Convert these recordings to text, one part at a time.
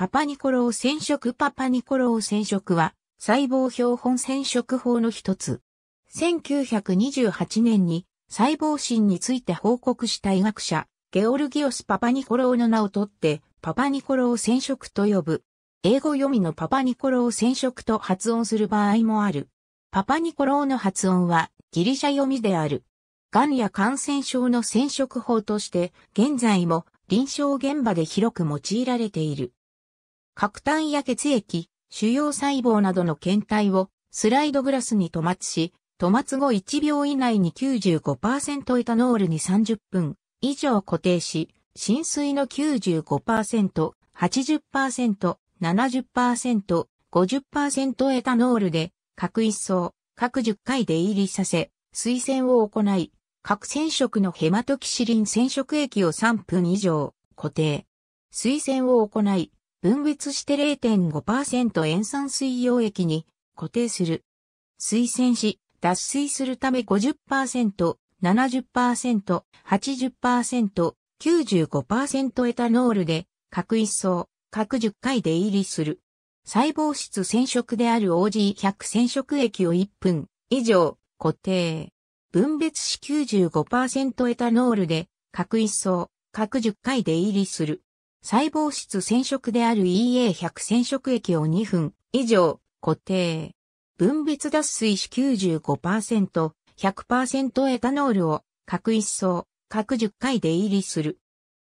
パパニコロー染色パパニコロー染色は細胞標本染色法の一つ。1928年に細胞診について報告した医学者、ゲオルギオス・パパニコローの名をとって、パパニコロー染色と呼ぶ。英語読みのパパニコロー染色と発音する場合もある。パパニコローの発音はギリシャ読みである。癌や感染症の染色法として、現在も臨床現場で広く用いられている。核炭や血液、主要細胞などの検体をスライドグラスに止末し、止末後1秒以内に95%エタノールに30分以上固定し、浸水の95%、80%、70%、50%エタノールで各一層、各10回で入りさせ、水洗を行い、各染色のヘマトキシリン染色液を3分以上固定。水洗を行い、分別して0.5%塩酸水溶液に固定する。水洗し、脱水するため50%、70%、80%、95%エタノールで各一層、各10回で入りする。細胞質染色である OG100 染色液を1分以上固定。分別し95%エタノールで各一層、各10回で入りする。細胞質染色である EA100 染色液を2分以上固定。分別脱水死95%、100%エタノールを各1層、各10回で入りする。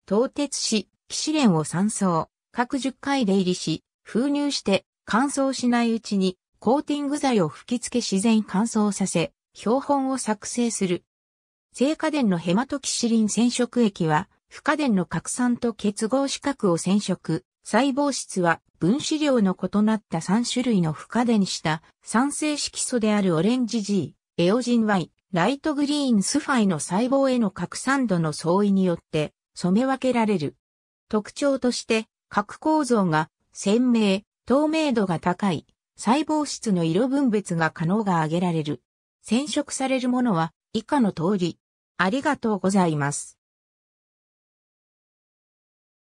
凍結し、キシレンを3層、各10回で入りし、封入して乾燥しないうちにコーティング剤を吹き付け自然乾燥させ、標本を作成する。聖火電のヘマトキシリン染色液は、不可電の核酸と結合資格を染色、細胞質は分子量の異なった3種類の不可電した酸性色素であるオレンジ G、エオジン Y、ライトグリーンスファイの細胞への核酸度の相違によって染め分けられる。特徴として核構造が鮮明、透明度が高い、細胞質の色分別が可能が挙げられる。染色されるものは以下の通り。ありがとうございます。